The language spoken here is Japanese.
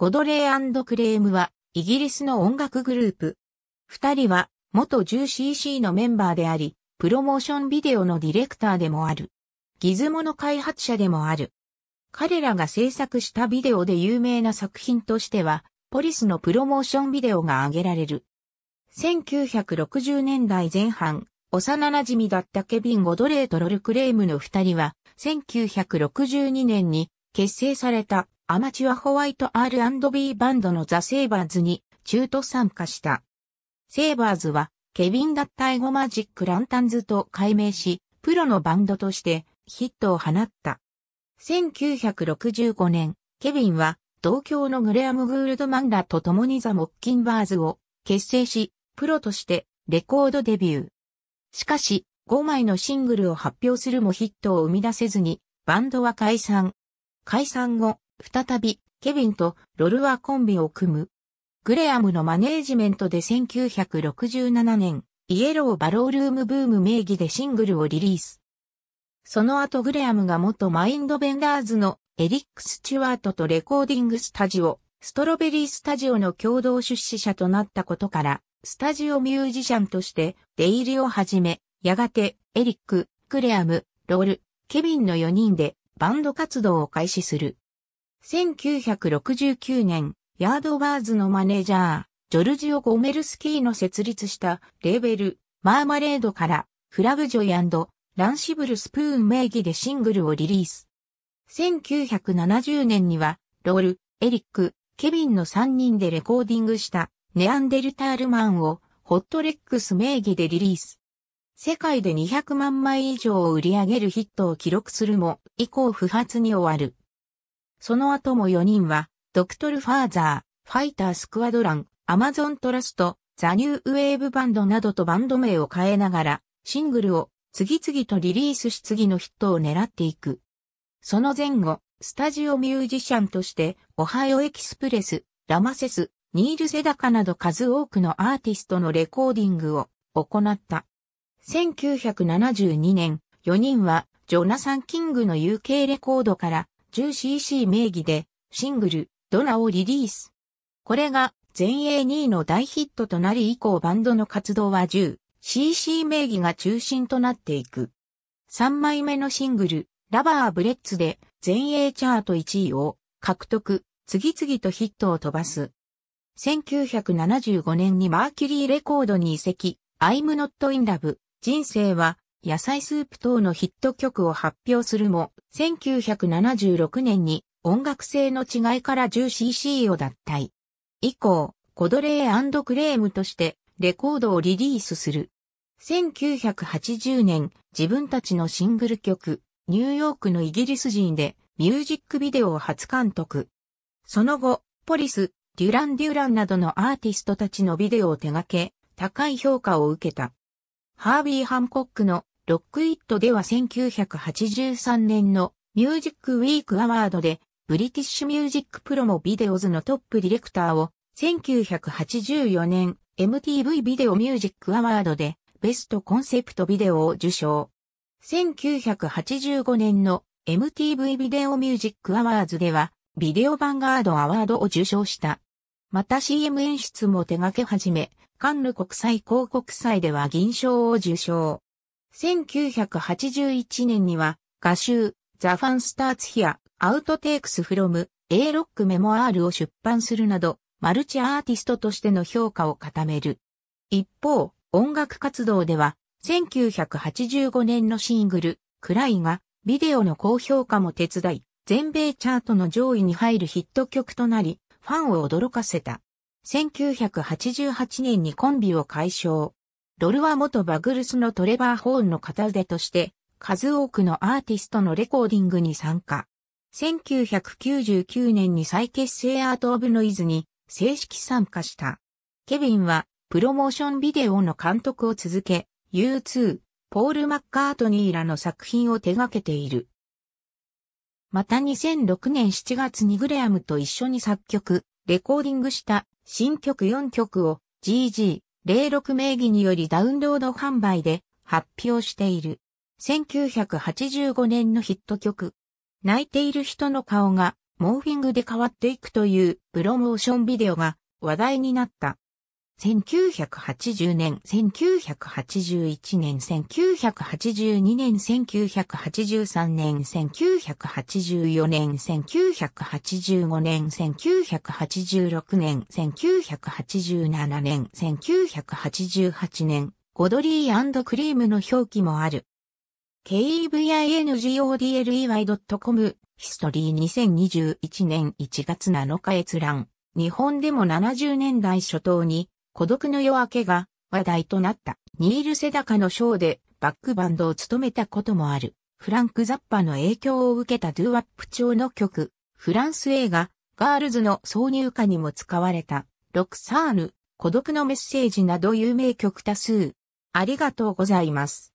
ゴドレークレームは、イギリスの音楽グループ。二人は、元 10cc のメンバーであり、プロモーションビデオのディレクターでもある。ギズモの開発者でもある。彼らが制作したビデオで有名な作品としては、ポリスのプロモーションビデオが挙げられる。1960年代前半、幼馴染だったケビン・ゴドレーとロル・クレームの二人は、1962年に結成されたアマチュアホワイト R&B バンドのザ・セイバーズに中途参加した。セイバーズはケビンタイゴ・マジックランタンズと改名し、プロのバンドとしてヒットを放った。1965年、ケビンは同郷のグレアム・グールドマンらと共にザ・モッキンバーズを結成し、プロとしてレコードデビュー。しかし、5枚のシングルを発表するもヒットを生み出せずに、バンドは解散。解散後、再び、ケビンとロルはコンビを組む。グレアムのマネージメントで1967年、イエローバロールームブーム名義でシングルをリリース。その後グレアムが元マインドベンダーズのエリック・スチュワートとレコーディングスタジオ、ストロベリースタジオの共同出資者となったことから、スタジオミュージシャンとして出入りを始め、やがてエリック、グレアム、ロール、ケビンの4人でバンド活動を開始する。1969年、ヤードバーズのマネージャー、ジョルジオ・ゴメルスキーの設立したレーベル、マーマレードから、フラブジョイランシブルスプーン名義でシングルをリリース。1970年には、ロール、エリック、ケビンの3人でレコーディングしたネアンデルタールマンをホットレックス名義でリリース。世界で200万枚以上を売り上げるヒットを記録するも、以降不発に終わる。その後も4人は、ドクトルファーザー、ファイタースクワドラン、アマゾントラスト、ザニューウェーブバンドなどとバンド名を変えながら、シングルを次々とリリースし次のヒットを狙っていく。その前後、スタジオミュージシャンとして、オハイオエキスプレス、ラマセス、ニール・セダカなど数多くのアーティストのレコーディングを行った。1972年、4人はジョナサン・キングの UK レコードから 10cc 名義でシングル、ドナをリリース。これが前衛2位の大ヒットとなり以降バンドの活動は 10cc 名義が中心となっていく。3枚目のシングル、ラバーブレッツで前衛チャート1位を獲得、次々とヒットを飛ばす。1975年にマーキュリーレコードに移籍、I'm not in love、人生は野菜スープ等のヒット曲を発表するも、1976年に音楽性の違いから 10cc を脱退。以降、コドレークレームとしてレコードをリリースする。1980年、自分たちのシングル曲、ニューヨークのイギリス人で、ミュージックビデオを初監督。その後、ポリス、デュラン・デュランなどのアーティストたちのビデオを手掛け、高い評価を受けた。ハービー・ハンコックのロックイットでは1983年のミュージックウィークアワードで、ブリティッシュミュージックプロモビデオズのトップディレクターを、1984年 MTV ビデオミュージックアワードで、ベストコンセプトビデオを受賞。1985年の MTV ビデオミュージックアワーズでは、ビデオヴァンガードアワードを受賞した。また CM 演出も手掛け始め、カンヌ国際広告祭では銀賞を受賞。1981年には歌集 The f ス n Starts Here Outtakes from A Rock Memoir を出版するなどマルチアーティストとしての評価を固める。一方、音楽活動では1985年のシングルクライがビデオの高評価も手伝い、全米チャートの上位に入るヒット曲となり、ファンを驚かせた。1988年にコンビを解消。ロルは元バグルスのトレバー・ホーンの片腕として、数多くのアーティストのレコーディングに参加。1999年に再結成アート・オブ・ノイズに正式参加した。ケビンは、プロモーションビデオの監督を続け、U2、ポール・マッカートニーらの作品を手掛けている。また2006年7月にグレアムと一緒に作曲、レコーディングした新曲4曲を GG、06名義によりダウンロード販売で発表している。1985年のヒット曲。泣いている人の顔がモーフィングで変わっていくというプロモーションビデオが話題になった。1980年、1981年、1982年、1983年、1984年、1985年、1986年、1987年、1988年、ゴドリークリームの表記もある。kevingodley.com ヒストリー2021年1月7日閲覧。日本でも70年代初頭に孤独の夜明けが話題となった。ニール・セダカのショーでバックバンドを務めたこともある。フランク・ザッパの影響を受けたドゥワップ調の曲、フランス映画、ガールズの挿入歌にも使われた、ロクサーヌ、孤独のメッセージなど有名曲多数。ありがとうございます。